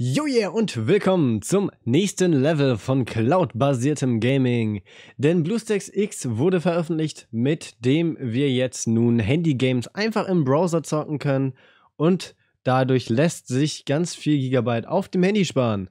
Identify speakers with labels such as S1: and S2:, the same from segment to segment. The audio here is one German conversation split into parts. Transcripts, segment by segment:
S1: Jo yeah, und willkommen zum nächsten Level von cloud-basiertem Gaming. Denn BlueStacks X wurde veröffentlicht, mit dem wir jetzt nun Handy-Games einfach im Browser zocken können und dadurch lässt sich ganz viel Gigabyte auf dem Handy sparen.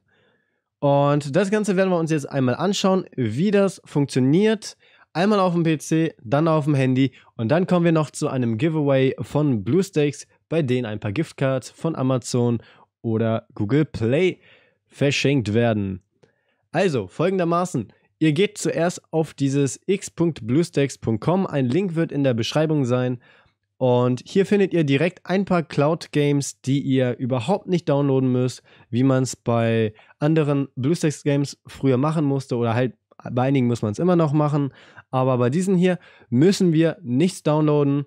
S1: Und das Ganze werden wir uns jetzt einmal anschauen, wie das funktioniert. Einmal auf dem PC, dann auf dem Handy und dann kommen wir noch zu einem Giveaway von BlueStacks, bei denen ein paar Giftcards von Amazon oder Google Play verschenkt werden. Also folgendermaßen. Ihr geht zuerst auf dieses x.bluestacks.com. Ein Link wird in der Beschreibung sein. Und hier findet ihr direkt ein paar Cloud Games, die ihr überhaupt nicht downloaden müsst, wie man es bei anderen BlueStacks Games früher machen musste oder halt bei einigen muss man es immer noch machen. Aber bei diesen hier müssen wir nichts downloaden.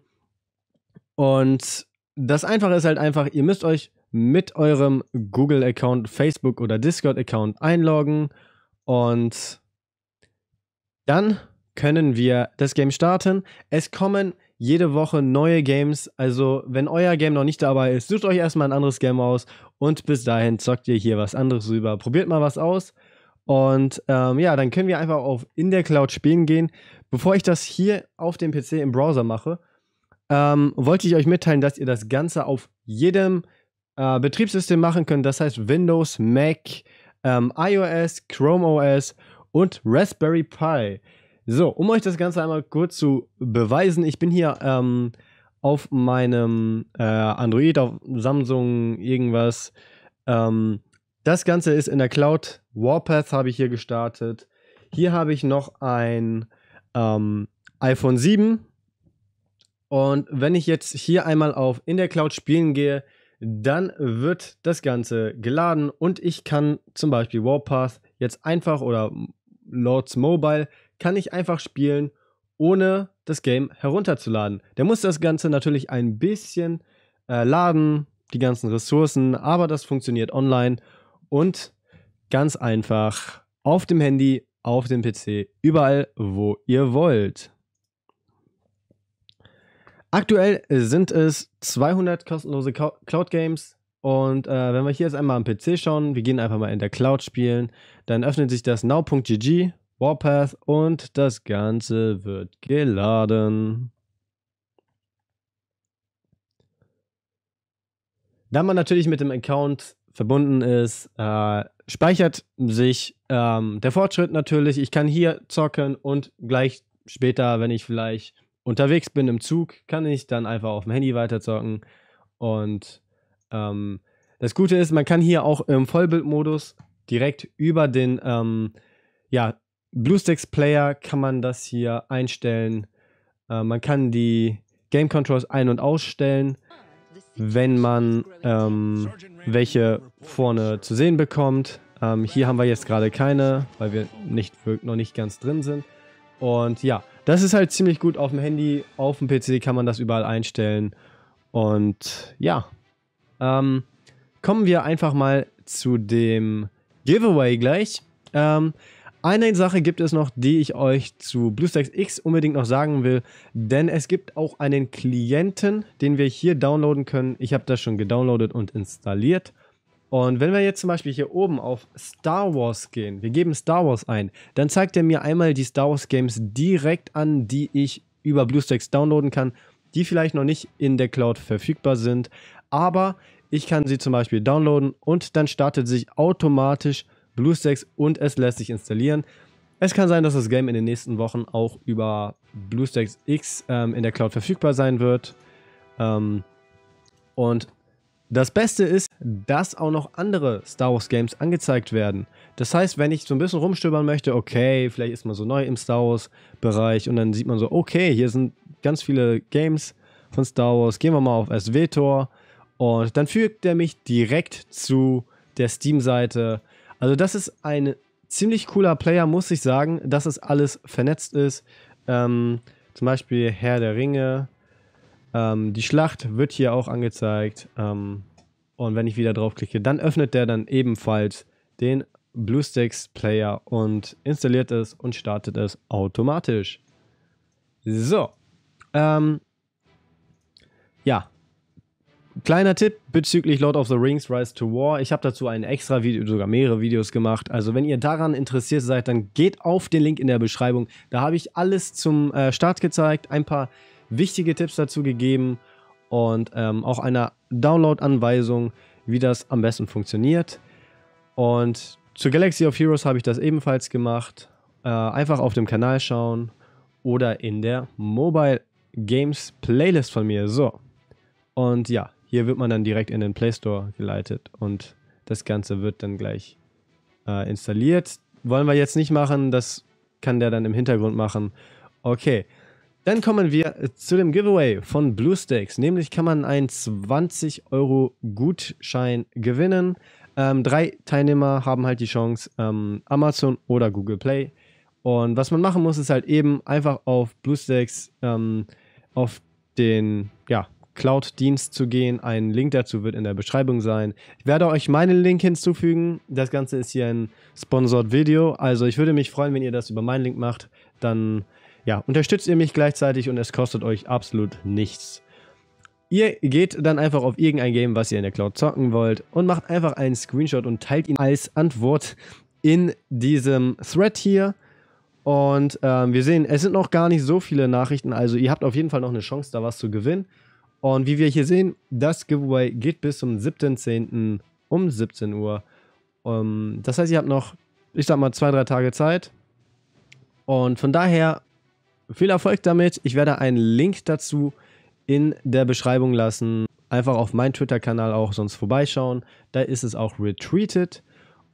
S1: Und das Einfache ist halt einfach, ihr müsst euch mit eurem Google-Account, Facebook- oder Discord-Account einloggen und dann können wir das Game starten. Es kommen jede Woche neue Games, also wenn euer Game noch nicht dabei ist, sucht euch erstmal ein anderes Game aus und bis dahin zockt ihr hier was anderes rüber. Probiert mal was aus und ähm, ja, dann können wir einfach auf in der Cloud spielen gehen. Bevor ich das hier auf dem PC im Browser mache, ähm, wollte ich euch mitteilen, dass ihr das Ganze auf jedem äh, Betriebssystem machen können. Das heißt Windows, Mac, ähm, iOS, Chrome OS und Raspberry Pi. So, um euch das Ganze einmal kurz zu beweisen, ich bin hier ähm, auf meinem äh, Android, auf Samsung, irgendwas. Ähm, das Ganze ist in der Cloud. Warpath habe ich hier gestartet. Hier habe ich noch ein ähm, iPhone 7. Und wenn ich jetzt hier einmal auf in der Cloud spielen gehe, dann wird das Ganze geladen und ich kann zum Beispiel Warpath jetzt einfach oder Lords Mobile kann ich einfach spielen, ohne das Game herunterzuladen. Der muss das Ganze natürlich ein bisschen äh, laden, die ganzen Ressourcen, aber das funktioniert online und ganz einfach auf dem Handy, auf dem PC, überall, wo ihr wollt. Aktuell sind es 200 kostenlose Cloud Games. Und äh, wenn wir hier jetzt einmal am PC schauen, wir gehen einfach mal in der Cloud spielen, dann öffnet sich das now.gg, Warpath und das Ganze wird geladen. Da man natürlich mit dem Account verbunden ist, äh, speichert sich ähm, der Fortschritt natürlich. Ich kann hier zocken und gleich später, wenn ich vielleicht unterwegs bin im Zug, kann ich dann einfach auf dem Handy weiterzocken. Und ähm, das Gute ist, man kann hier auch im Vollbildmodus direkt über den ähm, ja, BlueStacks Player kann man das hier einstellen. Äh, man kann die Game Controls ein- und ausstellen, wenn man ähm, welche vorne zu sehen bekommt. Ähm, hier haben wir jetzt gerade keine, weil wir nicht, noch nicht ganz drin sind. Und ja, das ist halt ziemlich gut auf dem Handy, auf dem PC kann man das überall einstellen. Und ja, ähm, kommen wir einfach mal zu dem Giveaway gleich. Ähm, eine Sache gibt es noch, die ich euch zu BlueStacks X unbedingt noch sagen will, denn es gibt auch einen Klienten, den wir hier downloaden können. Ich habe das schon gedownloadet und installiert. Und wenn wir jetzt zum Beispiel hier oben auf Star Wars gehen, wir geben Star Wars ein, dann zeigt er mir einmal die Star Wars Games direkt an, die ich über BlueStacks downloaden kann, die vielleicht noch nicht in der Cloud verfügbar sind, aber ich kann sie zum Beispiel downloaden und dann startet sich automatisch BlueStacks und es lässt sich installieren. Es kann sein, dass das Game in den nächsten Wochen auch über BlueStacks X ähm, in der Cloud verfügbar sein wird. Ähm, und das Beste ist, dass auch noch andere Star Wars Games angezeigt werden. Das heißt, wenn ich so ein bisschen rumstöbern möchte, okay, vielleicht ist man so neu im Star Wars Bereich und dann sieht man so, okay, hier sind ganz viele Games von Star Wars. Gehen wir mal auf SWTOR und dann fügt er mich direkt zu der Steam Seite. Also das ist ein ziemlich cooler Player, muss ich sagen, dass es alles vernetzt ist. Ähm, zum Beispiel Herr der Ringe, ähm, die Schlacht wird hier auch angezeigt. Ähm, und wenn ich wieder draufklicke, dann öffnet der dann ebenfalls den BlueStacks Player und installiert es und startet es automatisch. So. Ähm, ja. Kleiner Tipp bezüglich Lord of the Rings Rise to War. Ich habe dazu ein extra Video, sogar mehrere Videos gemacht. Also wenn ihr daran interessiert seid, dann geht auf den Link in der Beschreibung. Da habe ich alles zum äh, Start gezeigt, ein paar wichtige Tipps dazu gegeben und ähm, auch einer Download-Anweisung, wie das am besten funktioniert. Und zu Galaxy of Heroes habe ich das ebenfalls gemacht. Äh, einfach auf dem Kanal schauen oder in der Mobile Games Playlist von mir. So. Und ja, hier wird man dann direkt in den Play Store geleitet und das Ganze wird dann gleich äh, installiert. Wollen wir jetzt nicht machen, das kann der dann im Hintergrund machen. Okay, dann kommen wir äh, zu dem Giveaway von BlueStacks. Nämlich kann man einen 20 Euro Gutschein gewinnen. Ähm, drei Teilnehmer haben halt die Chance, ähm, Amazon oder Google Play. Und was man machen muss, ist halt eben einfach auf BlueStacks, ähm, auf den ja, Cloud-Dienst zu gehen. Ein Link dazu wird in der Beschreibung sein. Ich werde euch meinen Link hinzufügen. Das Ganze ist hier ein Sponsored Video. Also ich würde mich freuen, wenn ihr das über meinen Link macht. Dann ja, unterstützt ihr mich gleichzeitig und es kostet euch absolut nichts. Ihr geht dann einfach auf irgendein Game, was ihr in der Cloud zocken wollt und macht einfach einen Screenshot und teilt ihn als Antwort in diesem Thread hier. Und ähm, wir sehen, es sind noch gar nicht so viele Nachrichten, also ihr habt auf jeden Fall noch eine Chance, da was zu gewinnen. Und wie wir hier sehen, das Giveaway geht bis zum 7.10. um 17 Uhr. Um, ähm, das heißt, ihr habt noch, ich sag mal, zwei, drei Tage Zeit. Und von daher viel Erfolg damit. Ich werde einen Link dazu in der Beschreibung lassen. Einfach auf meinen Twitter-Kanal auch sonst vorbeischauen. Da ist es auch retreated.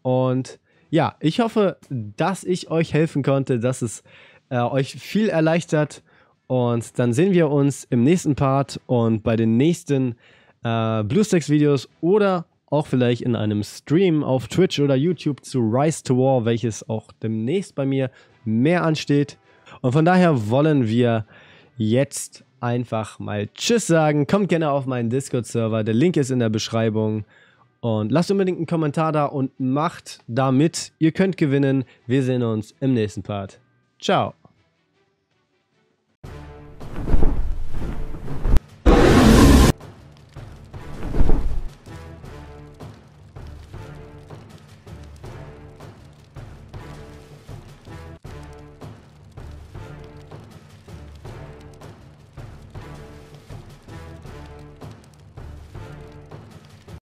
S1: Und ja, ich hoffe, dass ich euch helfen konnte, dass es äh, euch viel erleichtert. Und dann sehen wir uns im nächsten Part und bei den nächsten äh, BlueStacks-Videos oder auch vielleicht in einem Stream auf Twitch oder YouTube zu Rise to War, welches auch demnächst bei mir mehr ansteht. Und von daher wollen wir jetzt einfach mal Tschüss sagen. Kommt gerne auf meinen Discord-Server. Der Link ist in der Beschreibung. Und lasst unbedingt einen Kommentar da und macht damit. Ihr könnt gewinnen. Wir sehen uns im nächsten Part. Ciao.